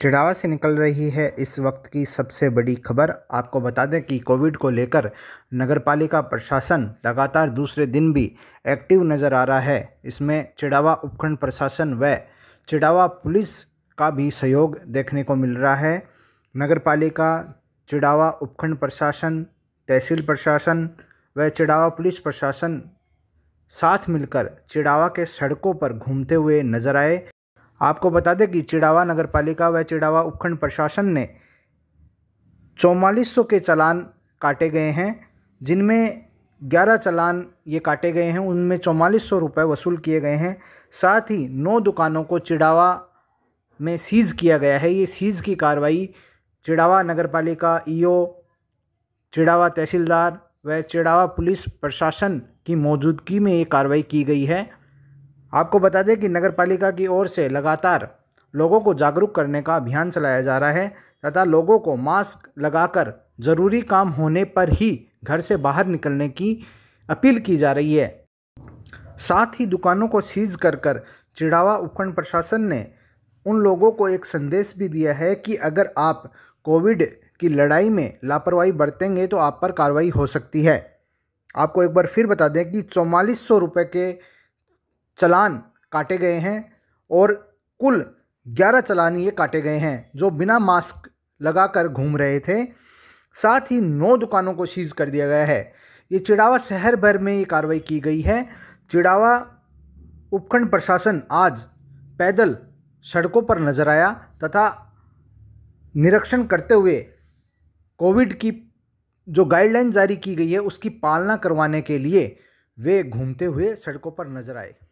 चिड़ावा से निकल रही है इस वक्त की सबसे बड़ी खबर आपको बता दें कि कोविड को लेकर नगरपालिका प्रशासन लगातार दूसरे दिन भी एक्टिव नज़र आ रहा है इसमें चिड़ावा उपखंड प्रशासन व चिड़ावा पुलिस का भी सहयोग देखने को मिल रहा है नगरपालिका चिड़ावा उपखंड प्रशासन तहसील प्रशासन व चिड़ावा पुलिस प्रशासन साथ मिलकर चिड़ावा के सड़कों पर घूमते हुए नजर आए आपको बता दें कि चिड़ावा नगर पालिका व चिड़ावा उपखंड प्रशासन ने चौवालीस के चालान काटे गए हैं जिनमें ग्यारह चालान ये काटे गए हैं उनमें चौवालीस सौ रुपये वसूल किए गए हैं साथ ही नौ दुकानों को चिड़ावा में सीज़ किया गया है ये सीज़ की कार्रवाई चिड़ावा नगर पालिका ई चिड़ावा तहसीलदार व चिड़ावा पुलिस प्रशासन की मौजूदगी में ये कार्रवाई की गई है आपको बता दें कि नगर पालिका की ओर से लगातार लोगों को जागरूक करने का अभियान चलाया जा रहा है तथा लोगों को मास्क लगाकर ज़रूरी काम होने पर ही घर से बाहर निकलने की अपील की जा रही है साथ ही दुकानों को सीज कर कर चिड़ावा उपखंड प्रशासन ने उन लोगों को एक संदेश भी दिया है कि अगर आप कोविड की लड़ाई में लापरवाही बरतेंगे तो आप पर कार्रवाई हो सकती है आपको एक बार फिर बता दें कि चौवालीस सौ रुपये के चलान काटे गए हैं और कुल ग्यारह चलान ये काटे गए हैं जो बिना मास्क लगाकर घूम रहे थे साथ ही नौ दुकानों को सीज कर दिया गया है ये चिड़ावा शहर भर में ये कार्रवाई की गई है चिड़ावा उपखंड प्रशासन आज पैदल सड़कों पर नजर आया तथा निरीक्षण करते हुए कोविड की जो गाइडलाइन जारी की गई है उसकी पालना करवाने के लिए वे घूमते हुए सड़कों पर नजर आए